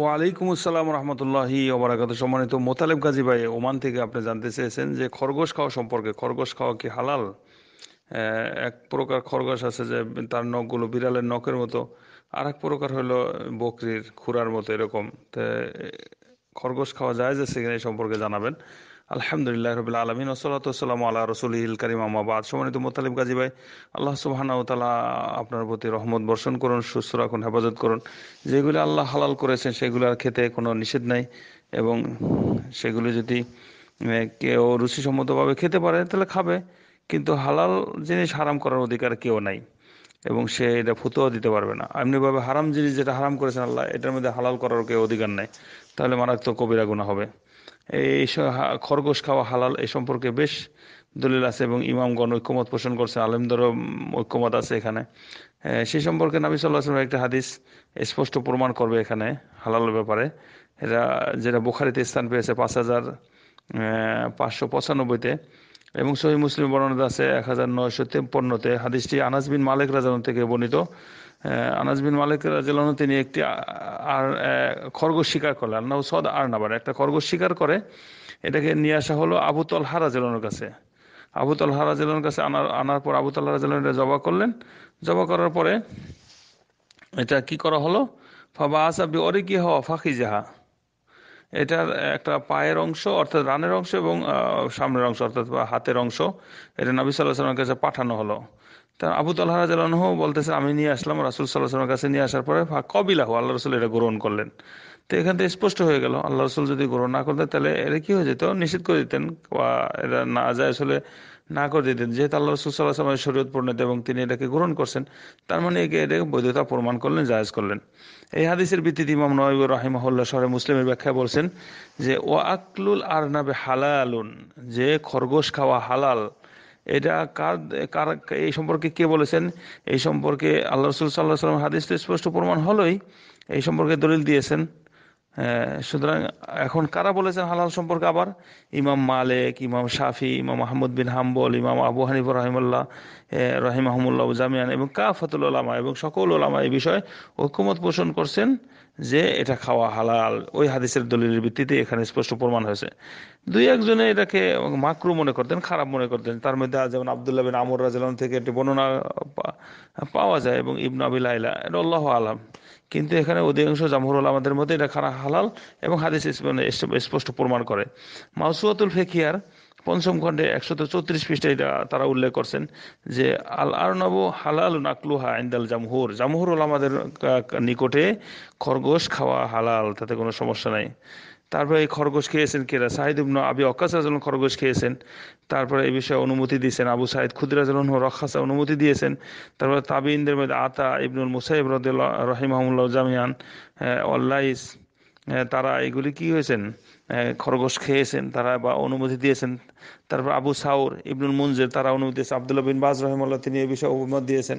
ওয়ালাইকুম আসসালাম রহমতুল্লাহ ওবরাকাত সম্মানিত মোতালেব কাজী ভাই ওমান থেকে আপনি জানতে চেয়েছেন যে খরগোশ খাওয়া সম্পর্কে খরগোশ খাওয়া কি হালাল এক প্রকার খরগোশ আছে যে তার নখগুলো বিড়ালের নখের মতো আর এক প্রকার হলো বকরির খুরার মতো এরকম খরগোশ খাওয়া যায় যে সেখানে সম্পর্কে জানাবেন আলহামদুলিল্লাহ রবিল আলমিন ওসলাতাম আল্লাহ রসুল কারিম আমাবাদ সমানিত মোতালিম গাজী ভাই আল্লাহ সুবাহানা তালা আপনার প্রতি রহমত বর্ষণ করুন সুস্থ রাখুন হেফাজত করুন যেগুলি আল্লাহ হালাল করেছেন সেগুলোর খেতে কোনো নিষেধ নাই এবং সেগুলো যদি কেউ রুচিসম্মতভাবে খেতে পারে তাহলে খাবে কিন্তু হালাল জিনিস হারাম করার অধিকার কেউ নাই এবং সে এটা ফুতোয়া দিতে পারবে না এমনিভাবে হারাম জিনিস যেটা হারাম করেছেন আল্লাহ এটার মধ্যে হালাল করার কেউ অধিকার নাই তাহলে মারাত্মক কবিরা গুণা হবে এই খরগোশ খাওয়া হালাল এ সম্পর্কে বেশ দলিল আছে এবং ইমামগণ ঐক্যমত পোষণ করছে আলেমদেরও ঐক্যমত আছে এখানে সে সম্পর্কে নাবি সাল্লাহ আসলামের একটা হাদিস স্পষ্ট প্রমাণ করবে এখানে হালালের ব্যাপারে এটা যেটা বুখারিতে স্থান পেয়েছে পাঁচ হাজার পাঁচশো পঁচানব্বইতে এবং সহি মুসলিম বর্ণনাতে আছে এক হাজার নয়শো তেপ্পন্নতে হাদিসটি আনাস বিন মালিক রাজান থেকে বর্ণিত আনাস বিন মালিক রাজালন তিনি একটি আর খরগোশ শিকার করলেন আল্লাহ সদ আর নাবার একটা খরগোশ শিকার করে এটাকে নিয়ে আসা হলো আবুতল হারা জেলানোর কাছে আবুতল হারা জেলানোর কাছে আনার আনার পর আবুতল হারা জেলান এটা জবা করলেন জবা করার পরে এটা কি করা হলো ফাবা আসাবি অরে কি হওয়া ফাঁকি জাহা এটার একটা পায়ের অংশ অর্থাৎ রানের অংশ এবং সামনের অংশ অর্থাৎ হাতের অংশ এটা নবী সাল্লাহ কাছে পাঠানো হলো তা আবু তাল্লাহ রাজানহ বলতেছে আমি নিয়ে আসলাম রাসুল সাল্লাহামের কাছে নিয়ে আসার পরে কবিলাহ আল্লাহ রসুল এটা গ্রহণ করলেন তো এখান থেকে স্পষ্ট হয়ে গেল আল্লাহ রসুল যদি গ্রহণ না করতেন তাহলে এটা কি হয়ে যেত নিষেধ করে দিতেন এটা না যায় আসলে না করে দিতেন যেহেতু আল্লাহ রসুল সাল্লাহ সাল্লামের শরীয়ত পরিণত এবং তিনি এটাকে গ্রহণ করছেন তার মানে একে এটাকে বৈধতা প্রমাণ করলেন জায়জ করলেন এই হাদিসের ভিত্তিতে ইমাম নয়ব রাহিমহল্লা শহরে মুসলিমের ব্যাখ্যা বলছেন যে ও আকলুল আর নাবে হালালুন যে খরগোশ খাওয়া হালাল এটা কার কার এই সম্পর্কে কে বলেছেন এই সম্পর্কে আল্লাহ রসুল সাল্লাহ সাল্লাম হাদিস তো স্পষ্ট প্রমাণ হলোই এই সম্পর্কে দলিল দিয়েছেন সুতরাং এখন কারা বলেছেন হালাল সম্পর্কে আবার ইমাম মালেক ইমাম শাফি ইমাম আহমদ বিন হাম্বল ইমাম আবু হানিফ রহিমুল্লাহ আহমুল্লাহ জামিয়ান এবং কা ফতুল আলামা এবং সকল ওলামা এই বিষয়ে ঐক্যমত পোষণ করছেন যে এটা খাওয়া হালাল ওই হাদিসের দলিলের ভিত্তিতে এখানে স্পষ্ট প্রমাণ হয়েছে দুই একজনে এটাকে মাকরু মনে করতেন খারাপ মনে করতেন তার মধ্যে যেমন আবদুল্লাহ বিন আমর রাজালাম থেকে একটি বর্ণনা পাওয়া যায় এবং ইবনু আবিল আল্লাহ আলাম কিন্তু এখানে অধিকাংশ জামহুর আমাদের মধ্যে এটা খানা হালাল এবং হাদিস মানে স্পষ্ট প্রমাণ করে মাউসুয়াতুল ফেকিয়ার পঞ্চম খণ্ডে একশত চৌত্রিশ পৃষ্ঠা এটা তারা উল্লেখ করছেন যে আল আর নব হালাল নাকলুহা আইন্দাল জামহুর জামহুরুল আমাদের নিকটে খরগোশ খাওয়া হালাল তাতে কোনো সমস্যা নাই তারপরে এই খরগোশ খেয়েছেন কেরা সাহিদ ইবনু আবি অকাশ রাজন খরগোশ খেয়েছেন তারপরে এই বিষয়ে অনুমতি দিয়েছেন আবু সাহিদ খুদিরাজন রক্ষাসা অনুমতি দিয়েছেন তারপরে তাবিনদের মধ্যে আতা ইবনুল মুসাইব রদ রহিম জামিয়ান ওয়াল্লাইস তারা এগুলি কি হয়েছেন খরগোশ খেয়েছেন তারা বা অনুমতি দিয়েছেন তারপর আবু সাউর ইবনুল মুঞ্জের তারা অনুমতি দিয়েছে আবদুল্লা বিন বাজ রহমাল্লাহ তিনি এ বিষয়ে অভিমত দিয়েছেন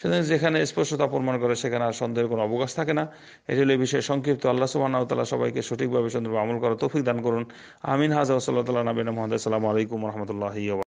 সুতরাং যেখানে স্পষ্টতা প্রমাণ করে সেখানে আর সন্দেহের কোনো অবকাশ থাকে না এটি হলো এই বিষয়ে সংক্ষিপ্ত আল্লাহ সুবাহ তালা সবাইকে সঠিকভাবে সুন্দরভাবে আমল করার তৌফিক দান করুন আমিন হাজা সাল্লাহ নবীন মোহাম্মদ সাল্লাম আলাইকুম রহমতুল্লাহ